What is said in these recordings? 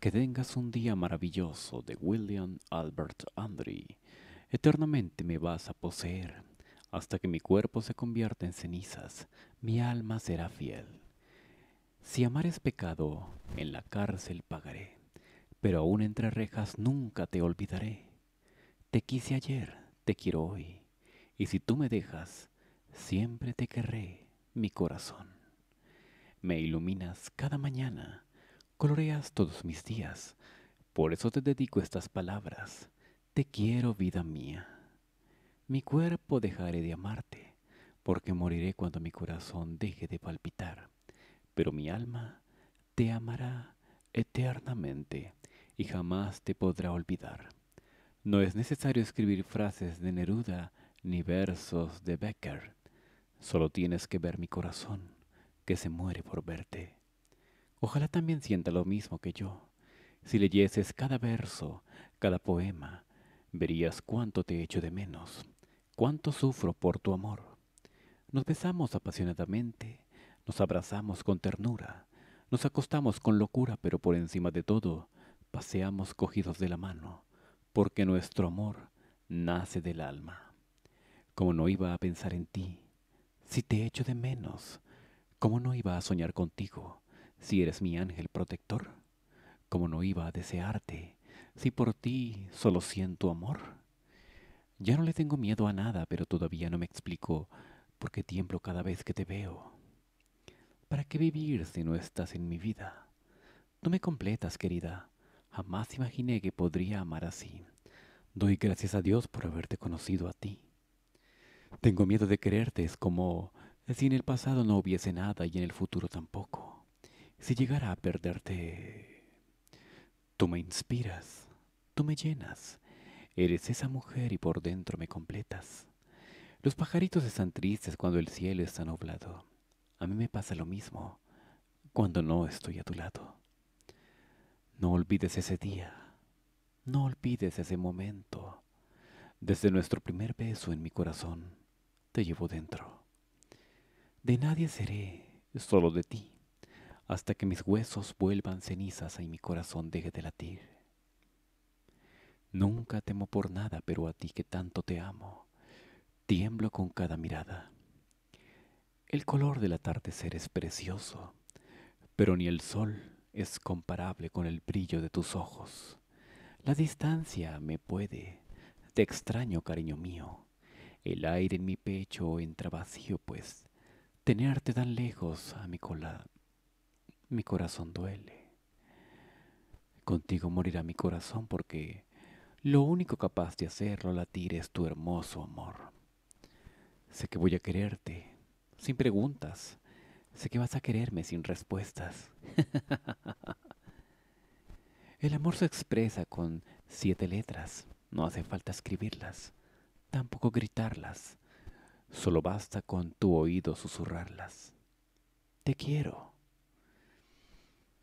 Que tengas un día maravilloso de William Albert Andre. Eternamente me vas a poseer. Hasta que mi cuerpo se convierta en cenizas, mi alma será fiel. Si amar es pecado, en la cárcel pagaré, pero aún entre rejas nunca te olvidaré. Te quise ayer, te quiero hoy, y si tú me dejas, siempre te querré, mi corazón. Me iluminas cada mañana coloreas todos mis días. Por eso te dedico estas palabras. Te quiero, vida mía. Mi cuerpo dejaré de amarte, porque moriré cuando mi corazón deje de palpitar. Pero mi alma te amará eternamente y jamás te podrá olvidar. No es necesario escribir frases de Neruda ni versos de Becker. Solo tienes que ver mi corazón, que se muere por verte. Ojalá también sienta lo mismo que yo. Si leyeses cada verso, cada poema, verías cuánto te echo de menos, cuánto sufro por tu amor. Nos besamos apasionadamente, nos abrazamos con ternura, nos acostamos con locura, pero por encima de todo, paseamos cogidos de la mano, porque nuestro amor nace del alma. Como no iba a pensar en ti, si te echo de menos, cómo no iba a soñar contigo, si eres mi ángel protector, como no iba a desearte, si por ti solo siento amor. Ya no le tengo miedo a nada, pero todavía no me explico por qué tiemblo cada vez que te veo. ¿Para qué vivir si no estás en mi vida? No me completas, querida. Jamás imaginé que podría amar así. Doy gracias a Dios por haberte conocido a ti. Tengo miedo de quererte, es como si en el pasado no hubiese nada y en el futuro tampoco. Si llegara a perderte, tú me inspiras, tú me llenas, eres esa mujer y por dentro me completas. Los pajaritos están tristes cuando el cielo está nublado. A mí me pasa lo mismo cuando no estoy a tu lado. No olvides ese día, no olvides ese momento. Desde nuestro primer beso en mi corazón, te llevo dentro. De nadie seré, solo de ti hasta que mis huesos vuelvan cenizas y mi corazón deje de latir. Nunca temo por nada, pero a ti que tanto te amo, tiemblo con cada mirada. El color del atardecer es precioso, pero ni el sol es comparable con el brillo de tus ojos. La distancia me puede, te extraño, cariño mío. El aire en mi pecho entra vacío, pues tenerte tan lejos a mi colada mi corazón duele. Contigo morirá mi corazón porque lo único capaz de hacerlo latir es tu hermoso amor. Sé que voy a quererte, sin preguntas. Sé que vas a quererme sin respuestas. El amor se expresa con siete letras. No hace falta escribirlas, tampoco gritarlas. Solo basta con tu oído susurrarlas. Te quiero.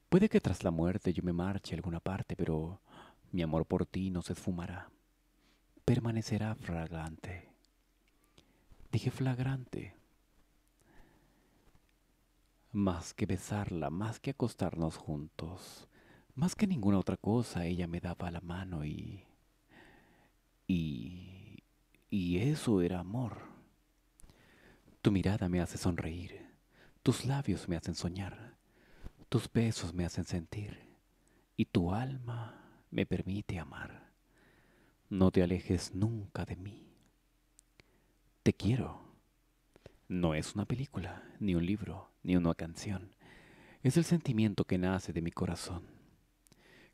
Puede que tras la muerte yo me marche a alguna parte, pero mi amor por ti no se esfumará. Permanecerá fragante. Dije flagrante. Más que besarla, más que acostarnos juntos, más que ninguna otra cosa, ella me daba la mano y... Y... Y eso era amor. Tu mirada me hace sonreír, tus labios me hacen soñar. Tus besos me hacen sentir y tu alma me permite amar. No te alejes nunca de mí. Te quiero. No es una película, ni un libro, ni una canción. Es el sentimiento que nace de mi corazón.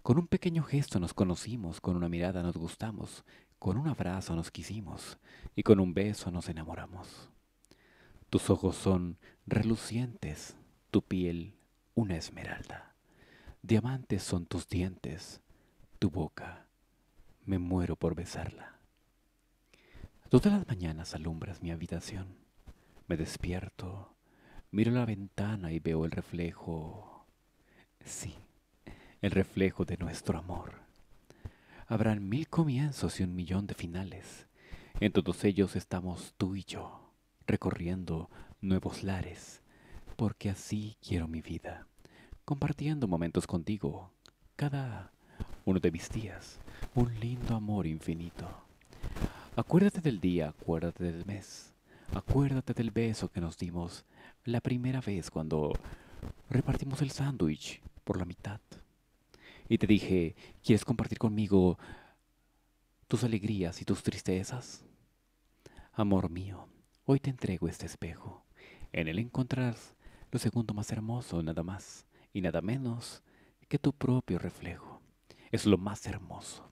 Con un pequeño gesto nos conocimos, con una mirada nos gustamos, con un abrazo nos quisimos y con un beso nos enamoramos. Tus ojos son relucientes, tu piel una esmeralda. Diamantes son tus dientes, tu boca. Me muero por besarla. Todas las mañanas alumbras mi habitación. Me despierto, miro la ventana y veo el reflejo. Sí, el reflejo de nuestro amor. Habrán mil comienzos y un millón de finales. En todos ellos estamos tú y yo, recorriendo nuevos lares, porque así quiero mi vida, compartiendo momentos contigo, cada uno de mis días, un lindo amor infinito. Acuérdate del día, acuérdate del mes, acuérdate del beso que nos dimos la primera vez cuando repartimos el sándwich por la mitad. Y te dije, ¿quieres compartir conmigo tus alegrías y tus tristezas? Amor mío, hoy te entrego este espejo. En él encontrarás lo segundo más hermoso, nada más y nada menos que tu propio reflejo. Es lo más hermoso.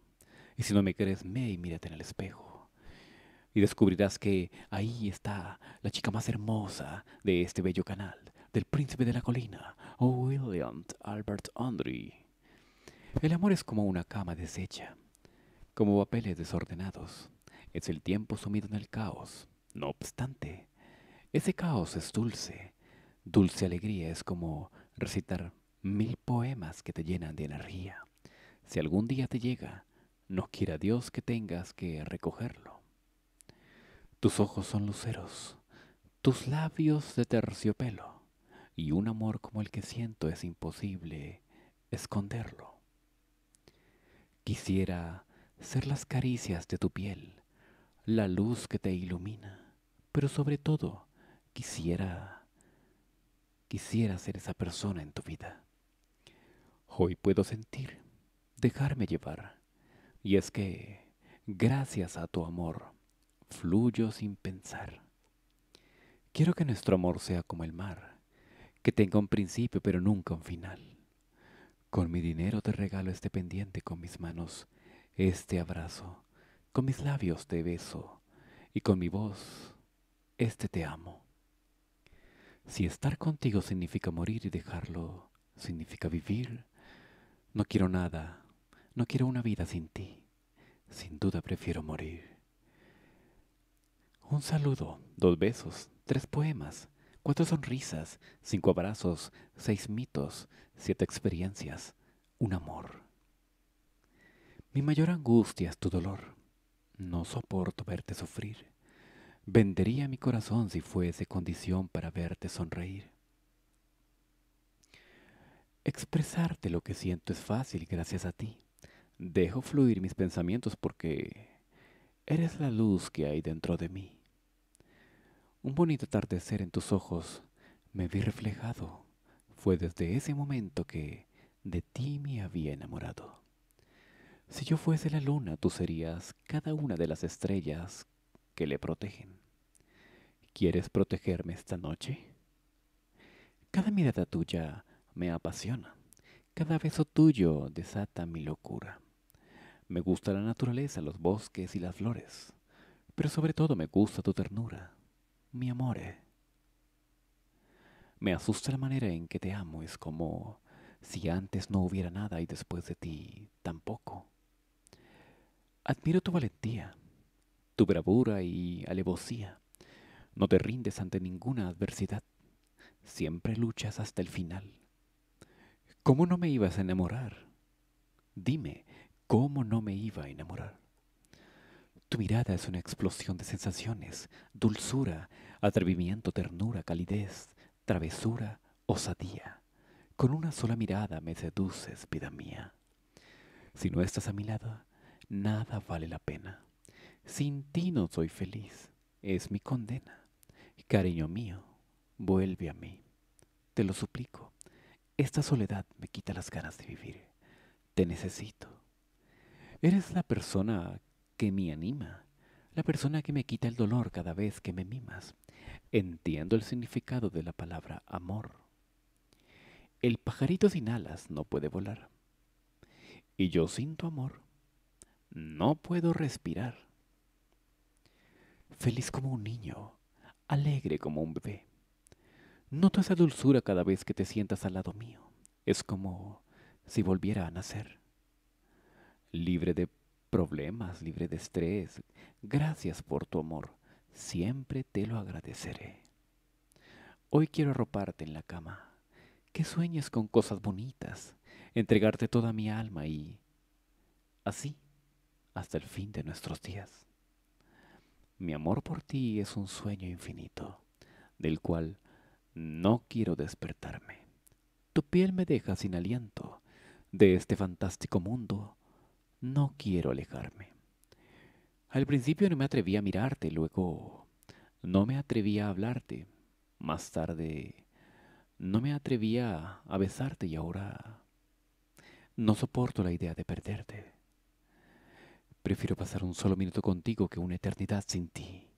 Y si no me crees, me mírate en el espejo. Y descubrirás que ahí está la chica más hermosa de este bello canal, del príncipe de la colina, William Albert Andre. El amor es como una cama deshecha, como papeles desordenados. Es el tiempo sumido en el caos. No obstante, ese caos es dulce Dulce alegría es como recitar mil poemas que te llenan de energía. Si algún día te llega, no quiera Dios que tengas que recogerlo. Tus ojos son luceros, tus labios de terciopelo, y un amor como el que siento es imposible esconderlo. Quisiera ser las caricias de tu piel, la luz que te ilumina, pero sobre todo quisiera Quisiera ser esa persona en tu vida. Hoy puedo sentir, dejarme llevar. Y es que, gracias a tu amor, fluyo sin pensar. Quiero que nuestro amor sea como el mar, que tenga un principio pero nunca un final. Con mi dinero te regalo este pendiente, con mis manos este abrazo, con mis labios te beso y con mi voz este te amo. Si estar contigo significa morir y dejarlo, significa vivir, no quiero nada, no quiero una vida sin ti. Sin duda prefiero morir. Un saludo, dos besos, tres poemas, cuatro sonrisas, cinco abrazos, seis mitos, siete experiencias, un amor. Mi mayor angustia es tu dolor. No soporto verte sufrir. Vendería mi corazón si fuese condición para verte sonreír. Expresarte lo que siento es fácil gracias a ti. Dejo fluir mis pensamientos porque eres la luz que hay dentro de mí. Un bonito atardecer en tus ojos me vi reflejado. Fue desde ese momento que de ti me había enamorado. Si yo fuese la luna, tú serías cada una de las estrellas que le protegen. ¿Quieres protegerme esta noche? Cada mirada tuya me apasiona. Cada beso tuyo desata mi locura. Me gusta la naturaleza, los bosques y las flores. Pero sobre todo me gusta tu ternura, mi amor Me asusta la manera en que te amo. Es como si antes no hubiera nada y después de ti tampoco. Admiro tu valentía tu bravura y alevosía. No te rindes ante ninguna adversidad. Siempre luchas hasta el final. ¿Cómo no me ibas a enamorar? Dime, ¿cómo no me iba a enamorar? Tu mirada es una explosión de sensaciones, dulzura, atrevimiento, ternura, calidez, travesura, osadía. Con una sola mirada me seduces, vida mía. Si no estás a mi lado, nada vale la pena. Sin ti no soy feliz, es mi condena. Cariño mío, vuelve a mí. Te lo suplico, esta soledad me quita las ganas de vivir. Te necesito. Eres la persona que me anima, la persona que me quita el dolor cada vez que me mimas. Entiendo el significado de la palabra amor. El pajarito sin alas no puede volar. Y yo sin tu amor no puedo respirar feliz como un niño, alegre como un bebé. Noto esa dulzura cada vez que te sientas al lado mío. Es como si volviera a nacer. Libre de problemas, libre de estrés. Gracias por tu amor. Siempre te lo agradeceré. Hoy quiero arroparte en la cama. Que sueñes con cosas bonitas. Entregarte toda mi alma y así hasta el fin de nuestros días. Mi amor por ti es un sueño infinito, del cual no quiero despertarme. Tu piel me deja sin aliento. De este fantástico mundo no quiero alejarme. Al principio no me atreví a mirarte, luego no me atreví a hablarte. Más tarde no me atrevía a besarte y ahora no soporto la idea de perderte. Prefiero pasar un solo minuto contigo que una eternidad sin ti.